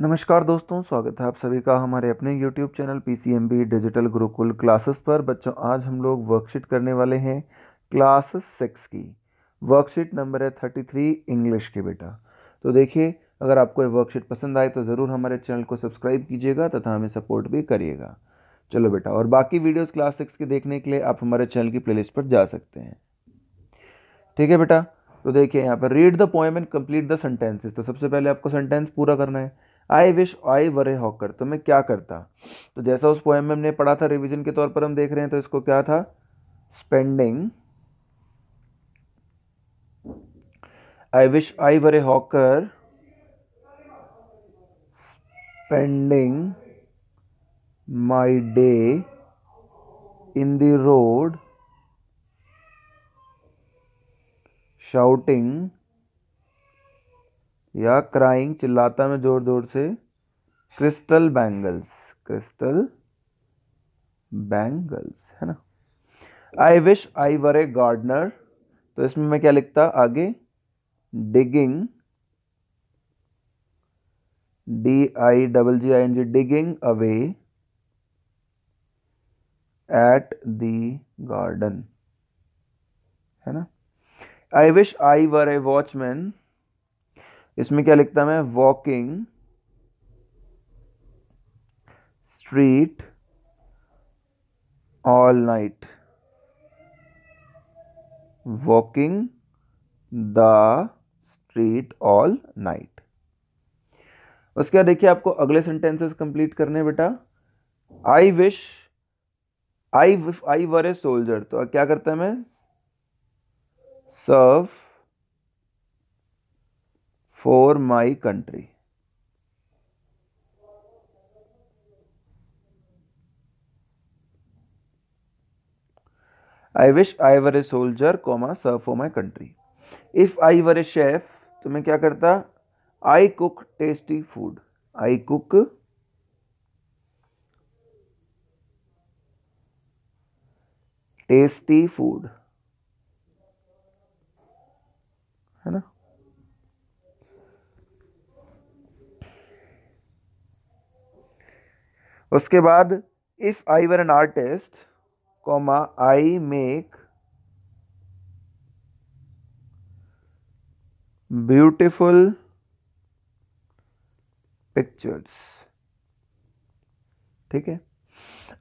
नमस्कार दोस्तों स्वागत है आप सभी का हमारे अपने YouTube channel P C M B digital Gurukul classes पर बच्चों आज हम लोग वर्कशीट करने वाले हैं क्लास सिक्स की वर्कशीट नंबर है थर्टी थ्री इंग्लिश के बेटा तो देखिए अगर आपको ये वर्कशीट पसंद आए तो ज़रूर हमारे चैनल को सब्सक्राइब कीजिएगा तथा हमें सपोर्ट भी करिएगा चलो बेटा और बाकी वीडियोज़ क्लास सिक्स के देखने के लिए आप हमारे चैनल की प्ले पर जा सकते हैं ठीक है बेटा तो देखिए यहाँ पर read the poem and complete the sentences तो सबसे पहले आपको सेंटेंस पूरा करना है आई wish I were a hawker तो मैं क्या करता तो जैसा उस पोएम में हमने पढ़ा था रिविजन के तौर पर हम देख रहे हैं तो इसको क्या था spending I wish I were a hawker spending my day in the road shouting या क्राइंग चिल्लाता मैं ज़ोर ज़ोर से क्रिस्टल बैंगल्स क्रिस्टल बैंगल्स है ना आई wish I were a gardener तो इसमें मैं क्या लिखता आगे digging D I double G I N G digging away at the garden है ना आई wish I were A watchman इसमें क्या लिखता मैं walking street all night walking the street all night उसके बाद देखिए आपको अगले सेंटेंसेस कंप्लीट करने बेटा आई wish I I were a soldier तो क्या करता है मैं serve for my country I wish I were a soldier comma serve for my country if I were a chef तो मैं क्या करता I cook tasty food I cook tasty food उसके बाद if I were an artist comma I make beautiful pictures ठीक है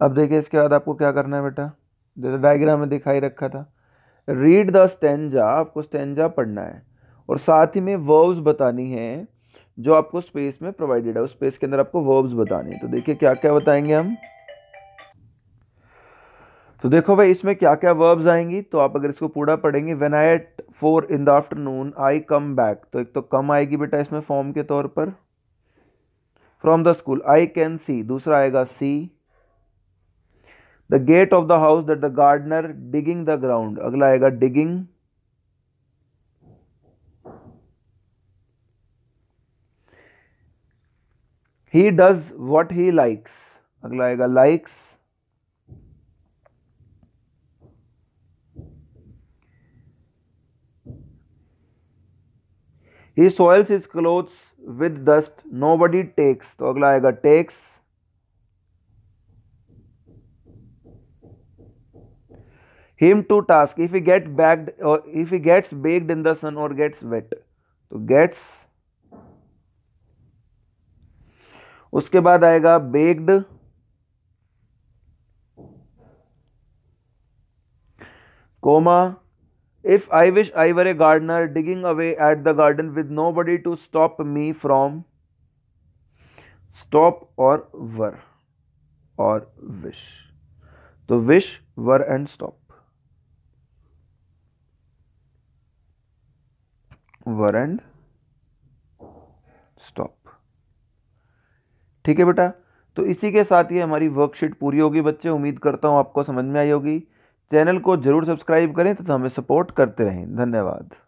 अब देखिए इसके बाद आपको क्या करना है बेटा जैसे डायग्राम में दिखाई रखा था रीड द स्टेंजा आपको स्टेंजा पढ़ना है और साथ ही में वर्ब्स बतानी है जो आपको स्पेस में प्रोवाइडेड है उस स्पेस के अंदर आपको वर्ब्स बताने तो देखिए क्या क्या बताएंगे हम तो देखो भाई इसमें क्या क्या वर्ब्स आएंगी तो आप अगर इसको पूरा पढ़ेंगे when I at four in the afternoon I come back तो एक तो कम आएगी बेटा इसमें फॉर्म के तौर पर from the school I can see दूसरा आएगा see the gate of the house that the gardener digging the ground अगला आएगा digging he does what he likes agla aayega likes he soils his clothes with dust nobody takes to agla aayega takes him to task if he get bagged or uh, if he gets baked in the sun or gets wet to gets उसके बाद आएगा begged comma if I wish I were a gardener digging away at the garden with nobody to stop me from stop और were और wish तो wish were and stop were and stop ठीक है बेटा तो इसी के साथ ये हमारी वर्कशीट पूरी होगी बच्चे उम्मीद करता हूँ आपको समझ में आई होगी चैनल को ज़रूर सब्सक्राइब करें तथा तो हमें सपोर्ट करते रहें धन्यवाद